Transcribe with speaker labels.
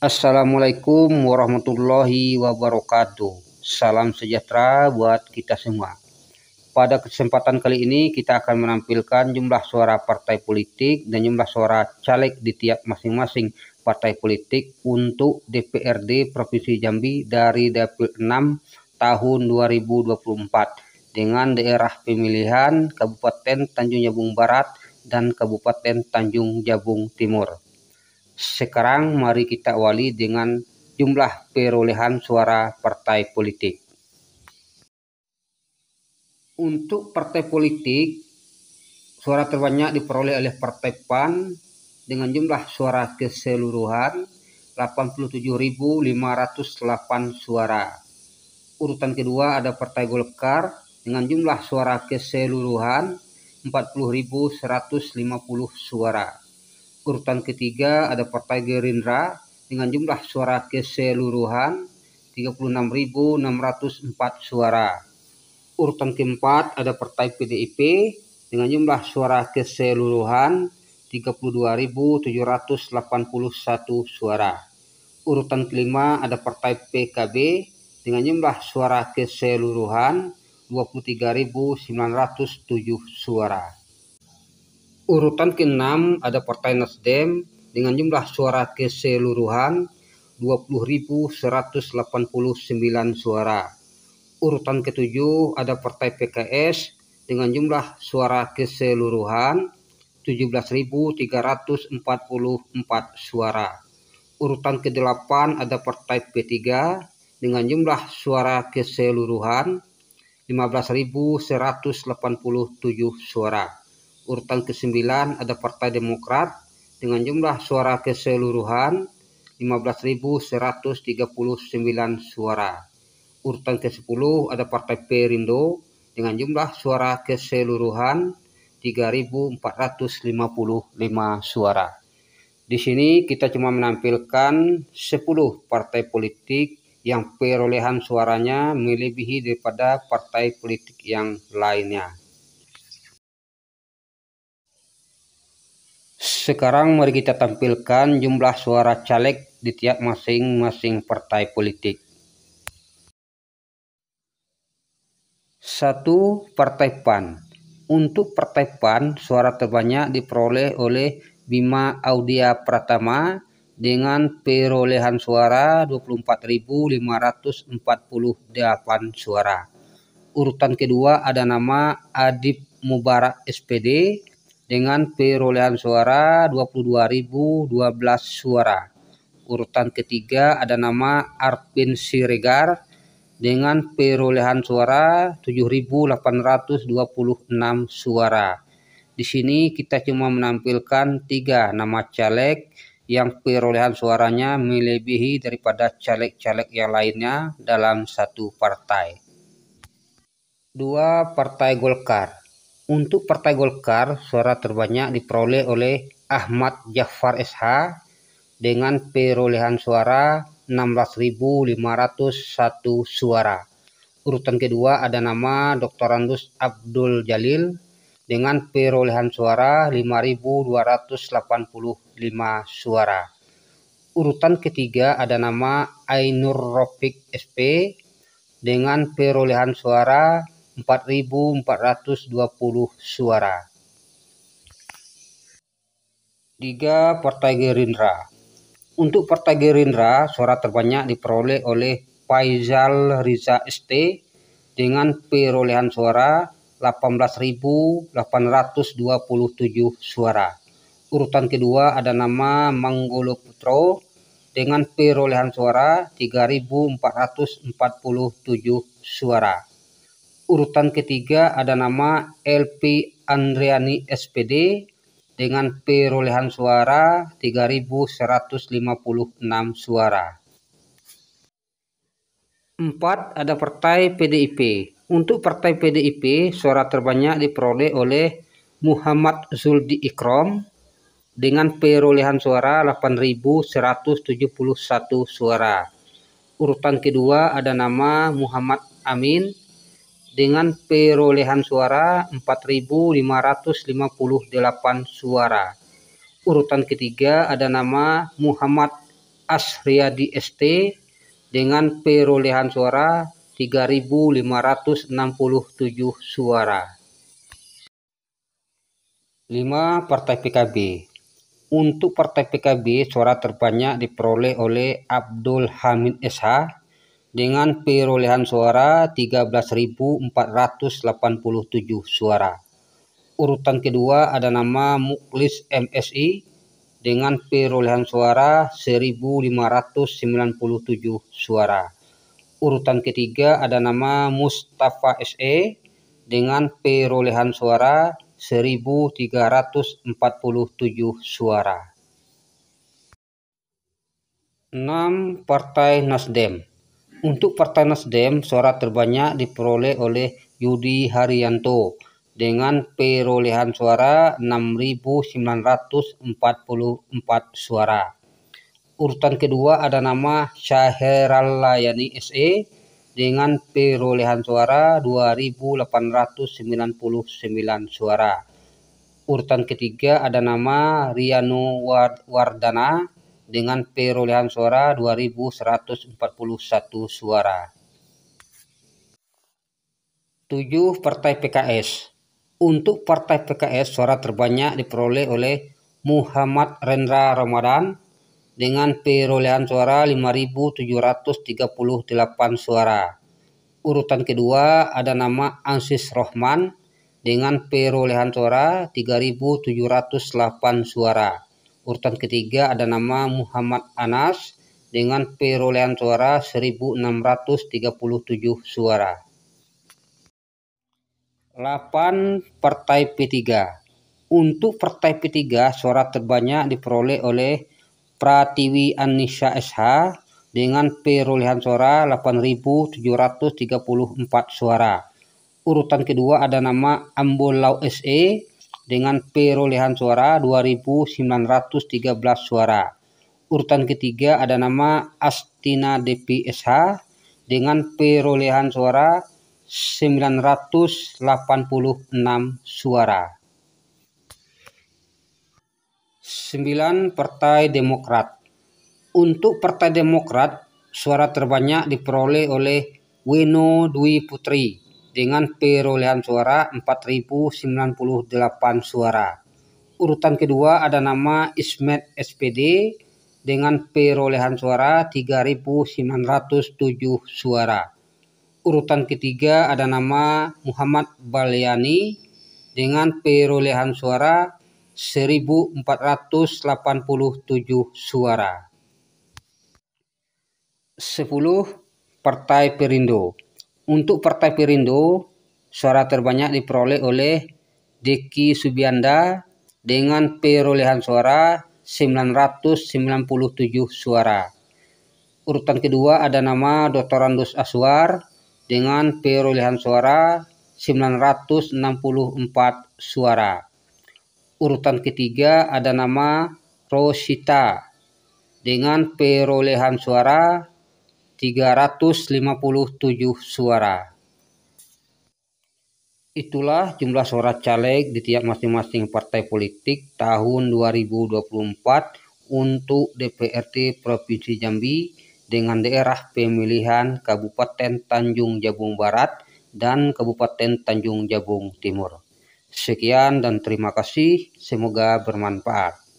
Speaker 1: Assalamualaikum warahmatullahi wabarakatuh. Salam sejahtera buat kita semua. Pada kesempatan kali ini kita akan menampilkan jumlah suara partai politik dan jumlah suara caleg di tiap masing-masing partai politik untuk DPRD Provinsi Jambi dari Dapil 6 tahun 2024 dengan daerah pemilihan Kabupaten Tanjung Jabung Barat dan Kabupaten Tanjung Jabung Timur. Sekarang mari kita awali dengan jumlah perolehan suara partai politik. Untuk partai politik, suara terbanyak diperoleh oleh Partai PAN dengan jumlah suara keseluruhan 87.508 suara. Urutan kedua ada Partai Golkar dengan jumlah suara keseluruhan 40.150 suara urutan ketiga ada Partai Gerindra dengan jumlah suara keseluruhan 36.604 suara. Urutan keempat ada Partai PDIP dengan jumlah suara keseluruhan 32.781 suara. Urutan kelima ada Partai PKB dengan jumlah suara keseluruhan 23.907 suara urutan ke-6 ada Partai Nasdem dengan jumlah suara keseluruhan 20.189 suara. Urutan ke-7 ada Partai PKS dengan jumlah suara keseluruhan 17.344 suara. Urutan ke-8 ada Partai P3 dengan jumlah suara keseluruhan 15.187 suara urutan ke-9 ada Partai Demokrat dengan jumlah suara keseluruhan 15.139 suara. Urutan ke-10 ada Partai Perindo dengan jumlah suara keseluruhan 3.455 suara. Di sini kita cuma menampilkan 10 partai politik yang perolehan suaranya melebihi daripada partai politik yang lainnya. Sekarang mari kita tampilkan jumlah suara caleg di tiap masing-masing partai politik. Satu Partai PAN Untuk Partai PAN, suara terbanyak diperoleh oleh Bima Audia Pratama dengan perolehan suara 24.548 suara. Urutan kedua ada nama Adib Mubarak SPD dengan perolehan suara 22.012 suara. Urutan ketiga ada nama Arpin Siregar dengan perolehan suara 7.826 suara. Di sini kita cuma menampilkan tiga nama caleg yang perolehan suaranya melebihi daripada caleg-caleg yang lainnya dalam satu partai. Dua partai Golkar untuk Partai Golkar, suara terbanyak diperoleh oleh Ahmad Jafar SH dengan perolehan suara 16.501 suara. Urutan kedua ada nama Dr. Andus Abdul Jalil dengan perolehan suara 5.285 suara. Urutan ketiga ada nama Ainur Rofik SP dengan perolehan suara 4.420 suara. 3. Partai Gerindra Untuk Partai Gerindra, suara terbanyak diperoleh oleh Faizal Riza ST dengan perolehan suara 18.827 suara. Urutan kedua ada nama Manggolo Putro dengan perolehan suara 3.447 suara urutan ketiga ada nama LP Andriani SPD dengan perolehan suara 3.156 suara. Empat Ada Partai PDIP. Untuk Partai PDIP, suara terbanyak diperoleh oleh Muhammad Zuldi Ikrom dengan perolehan suara 8.171 suara. Urutan kedua ada nama Muhammad Amin dengan perolehan suara 4.558 suara. Urutan ketiga ada nama Muhammad Asriadi ST dengan perolehan suara 3.567 suara. 5. Partai PKB Untuk Partai PKB, suara terbanyak diperoleh oleh Abdul Hamid SH dengan perolehan suara 13.487 suara. Urutan kedua ada nama Muklis MSI dengan perolehan suara 1.597 suara. Urutan ketiga ada nama Mustafa SE dengan perolehan suara 1.347 suara. 6. Partai Nasdem untuk Partai Nasdem, suara terbanyak diperoleh oleh Yudi Haryanto dengan perolehan suara 6.944 suara. Urutan kedua ada nama Syaheral Layani SE dengan perolehan suara 2.899 suara. Urutan ketiga ada nama Riano Wardana dengan perolehan suara 2141 suara. 7. Partai PKS Untuk Partai PKS suara terbanyak diperoleh oleh Muhammad Rendra Ramadan dengan perolehan suara 5.738 suara. Urutan kedua ada nama Ansis Rohman dengan perolehan suara 3.708 suara urutan ketiga ada nama Muhammad Anas dengan perolehan suara 1637 suara. 8 Partai P3. Untuk Partai P3 suara terbanyak diperoleh oleh Pratiwi Anisha SH dengan perolehan suara 8.734 suara. Urutan kedua ada nama Ambo Lau SE dengan perolehan suara 2.913 suara. Urutan ketiga ada nama Astina DPSH dengan perolehan suara 986 suara. 9. Partai Demokrat Untuk Partai Demokrat, suara terbanyak diperoleh oleh Weno Dwi Putri dengan perolehan suara 4.098 suara. Urutan kedua ada nama Ismet SPD dengan perolehan suara 3.907 suara. Urutan ketiga ada nama Muhammad Balyani dengan perolehan suara 1.487 suara. 10. Partai Perindo untuk Partai Perindo, suara terbanyak diperoleh oleh Deki Subianda dengan perolehan suara 997 suara. Urutan kedua ada nama Dr. Randus Aswar dengan perolehan suara 964 suara. Urutan ketiga ada nama Rosita dengan perolehan suara 357 suara. Itulah jumlah suara caleg di tiap masing-masing partai politik tahun 2024 untuk DPRD Provinsi Jambi dengan daerah pemilihan Kabupaten Tanjung Jabung Barat dan Kabupaten Tanjung Jabung Timur. Sekian dan terima kasih, semoga bermanfaat.